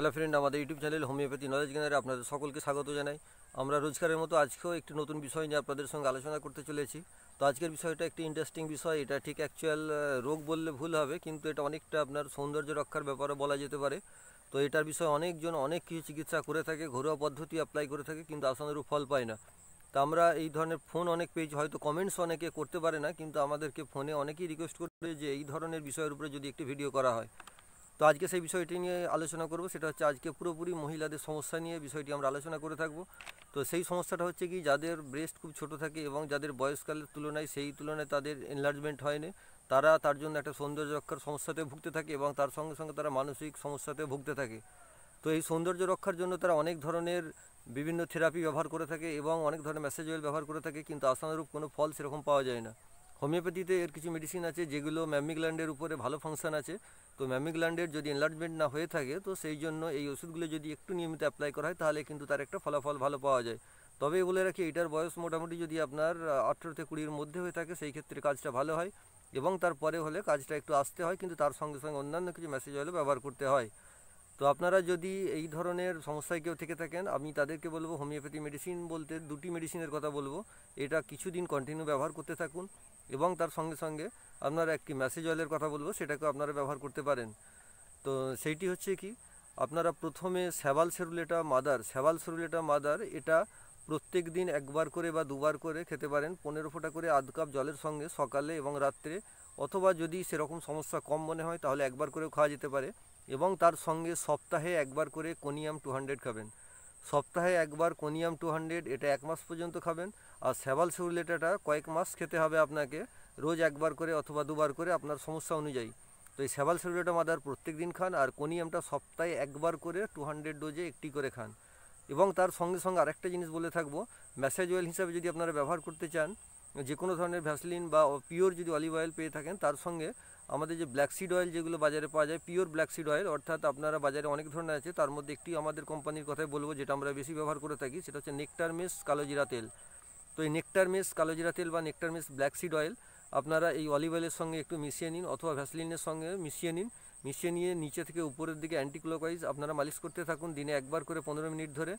hello friend আমাদের YouTube channel homeopathy knowledge জ্ঞানের আপনাদের সকলকে স্বাগত জানাই আমরা রোজগারের মতো আজকেও একটি নতুন বিষয় নিয়ে আপনাদের সঙ্গে আলোচনা করতে চলেছি তো আজকের বিষয়টা একটি ইন্টারেস্টিং বিষয় এটা ঠিক অ্যাকচুয়াল রোগ বললে ভুল হবে কিন্তু এটা অনেকটা আপনার সৌন্দর্য রক্ষার ব্যাপারে বলা যেতে পারে তো এটার বিষয়ে অনেকজন অনেক কিছু চিকিৎসা করে থাকে ঘরোয়া পদ্ধতি অ্যাপ্লাই করে থাকে কিন্তু আসানোর ফল পায় না তো আমরা এই ধরনের ফোন অনেক পেয়েছি হয়তো কমেন্টস অনেকে করতে পারে না কিন্তু আমাদেরকে ফোনে অনেকেই রিকোয়েস্ট করে যে এই ধরনের বিষয়ের উপরে যদি একটি ভিডিও করা হয় তো আজকে সেই বিষয়টি নিয়ে আলোচনা করব সেটা হচ্ছে আজকে পুরোপুরি মহিলাদের সমস্যা নিয়ে বিষয়টি আমরা আলোচনা করে থাকব তো সেই সমস্যাটা হচ্ছে কি যাদের ব্রেস্ট খুব ছোট থাকে এবং যাদের বয়সকালের তুলনায় সেই তুলনায় তাদের এনলার্জমেন্ট হয় না তারা তার জন্য একটা সৌন্দর্য রক্ষার সমস্যাতে ভুগতে থাকে এবং তার সঙ্গে সঙ্গে তারা মানসিক সমস্যাতে ভুগতে থাকে তো এই সৌন্দর্য রক্ষার জন্য তারা অনেক ধরনের বিভিন্ন থেরাপি ব্যবহার করে থাকে এবং অনেক ধরনের ম্যাসেজ অয়েল ব্যবহার করে থাকে কিন্তু আসানুরূপ কোনো ফল সেরকম পাওয়া যায় না হোমিওপ্যাথিতে এর কিছু মেডিসিন আছে যেগুলো ম্যামিগ্ল্যান্ডের উপরে ভালো ফাংশান আছে তো ম্যামিগ্ল্যান্ডের যদি এনলার্জমেন্ট না হয়ে থাকে তো সেই জন্য এই ওষুধগুলো যদি একটু নিয়মিত অ্যাপ্লাই করা হয় তাহলে কিন্তু তার একটা ফলাফল ভালো পাওয়া যায় তবে বলে রাখি এটার বয়স মোটামুটি যদি আপনার আঠেরো থেকে কুড়ির মধ্যে হয়ে থাকে সেই ক্ষেত্রে কাজটা ভালো হয় এবং তারপরে হলে কাজটা একটু আসতে হয় কিন্তু তার সঙ্গে সঙ্গে অন্যান্য কিছু মেসেজ হলে ব্যবহার করতে হয় তো আপনারা যদি এই ধরনের সমস্যায় কেউ থেকে থাকেন আমি তাদেরকে বলবো হোমিওপ্যাথি মেডিসিন বলতে দুটি মেডিসিনের কথা বলবো এটা কিছুদিন কন্টিনিউ ব্যবহার করতে থাকুন এবং তার সঙ্গে সঙ্গে আপনারা একটি ম্যাসেজ অয়েলের কথা বলবো সেটাকে আপনারা ব্যবহার করতে পারেন তো সেইটি হচ্ছে কি আপনারা প্রথমে স্যাবাল সেরুলেটা মাদার স্যাবাল সেরুলেটা মাদার এটা প্রত্যেক দিন একবার করে বা দুবার করে খেতে পারেন পনেরো ফোঁটা করে আধ কাপ জলের সঙ্গে সকালে এবং রাত্রে অথবা যদি সেরকম সমস্যা কম মনে হয় তাহলে একবার করেও খাওয়া যেতে পারে এবং তার সঙ্গে সপ্তাহে একবার করে কোনিয়াম টু হান্ড্রেড খাবেন সপ্তাহে একবার কোনিয়াম টু হান্ড্রেড এটা এক মাস পর্যন্ত খাবেন আর শ্যাবাল সেরুলেটাটা কয়েক মাস খেতে হবে আপনাকে রোজ একবার করে অথবা দুবার করে আপনার সমস্যা অনুযায়ী তো এই স্যাবাল সেরুলেটা মাদার প্রত্যেক দিন খান আর কোনিয়ামটা সপ্তাহে একবার করে টু হান্ড্রেড ডোজে একটি করে খান এবং তার সঙ্গে সঙ্গে আরেকটা জিনিস বলে থাকবো ম্যাসেজ অয়েল হিসাবে যদি আপনারা ব্যবহার করতে চান যে কোনো ধরনের ভ্যাসলিন বা পিওর যদি অলিভ অয়েল পেয়ে থাকেন তার সঙ্গে আমাদের যে ব্ল্যাক সিড অয়েল যেগুলো বাজারে পাওয়া যায় পিওর ব্ল্যাক সিড অয়েল অর্থাৎ আপনারা বাজারে অনেক ধরনের আছে তার মধ্যে একটি আমাদের কোম্পানির কথাই বলবো যেটা আমরা বেশি ব্যবহার করে থাকি সেটা হচ্ছে নেকটার মিস কালোজিরা তেল তো এই নেকটার মিস কালোজিরা তেল বা nectar miss black seed oil আপনারা এই অলিভ অয়েলের সঙ্গে একটু মিশিয়ে নিন অথবা ভ্যাসলিনের সঙ্গে মিশিয়ে নিন মিশিয়ে নিয়ে নিচে থেকে উপরের দিকে অ্যান্টিক্লোকাইজ আপনারা মালিশ করতে থাকুন দিনে একবার করে পনেরো মিনিট ধরে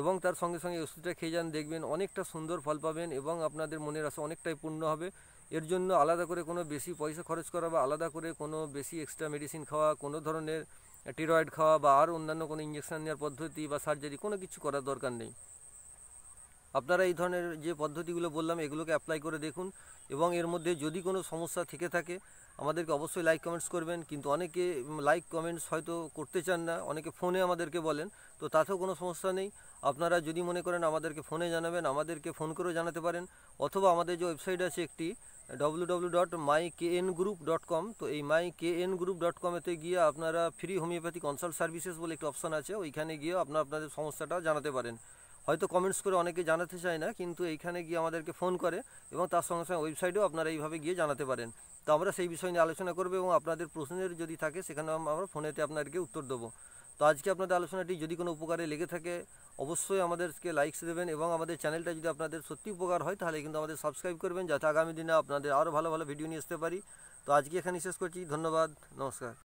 এবং তার সঙ্গে সঙ্গে ওষুধটা খেয়ে যান দেখবেন অনেকটা সুন্দর ফল পাবেন এবং আপনাদের মনের আশা অনেকটাই পূর্ণ হবে এর জন্য আলাদা করে কোনো বেশি পয়সা খরচ করা বা আলাদা করে কোনো বেশি এক্সট্রা মেডিসিন খাওয়া কোনো ধরনের টিরয়েড খাওয়া বা আর অন্যান্য কোনো ইঞ্জেকশন নেওয়ার পদ্ধতি বা সার্জারি কোনো কিছু করার দরকার নেই আপনারা এই ধরনের যে পদ্ধতিগুলো বললাম এগুলোকে অ্যাপ্লাই করে দেখুন এবং এর মধ্যে যদি কোনো সমস্যা থেকে থাকে আমাদেরকে অবশ্যই লাইক কমেন্টস করবেন কিন্তু অনেকে লাইক কমেন্টস হয়তো করতে চান না অনেকে ফোনে আমাদেরকে বলেন তো তাতেও কোনো সমস্যা নেই আপনারা যদি মনে করেন আমাদেরকে ফোনে জানাবেন আমাদেরকে ফোন করেও জানাতে পারেন অথবা আমাদের যে ওয়েবসাইট আছে একটি W W dot my K N group dot com তো এই my K N group dot কমেতে গিয়ে আপনারা ফ্রি হোমিওপ্যাথি কনসাল্ট সার্ভিসেস বলে একটি অপশান আছে ওইখানে গিয়ে আপনারা আপনাদের সমস্যাটা জানাতে পারেন হয়তো কমেন্টস করে অনেকে জানাতে চায় না কিন্তু এইখানে গিয়ে আমাদেরকে ফোন করে এবং তার সঙ্গে সঙ্গে ওয়েবসাইটেও আপনারা এইভাবে গিয়ে জানাতে পারেন তো আমরা সেই বিষয় নিয়ে আলোচনা করবো এবং আপনাদের প্রশ্নের যদি থাকে সেখানে আমরা ফোনেতে আপনাদেরকে উত্তর দেবো তো আজকে আপনাদের আলোচনাটি যদি কোনো উপকারে লেগে থাকে অবশ্যই আমাদেরকে লাইকস দেবেন এবং আমাদের চ্যানেলটা যদি আপনাদের সত্যি উপকার হয় তাহলে কিন্তু আমাদের সাবস্ক্রাইব করবেন যাতে আগামী দিনে আপনাদের আরও ভালো ভালো ভিডিও নিয়ে আসতে পারি তো আজকে এখানে শেষ করছি ধন্যবাদ নমস্কার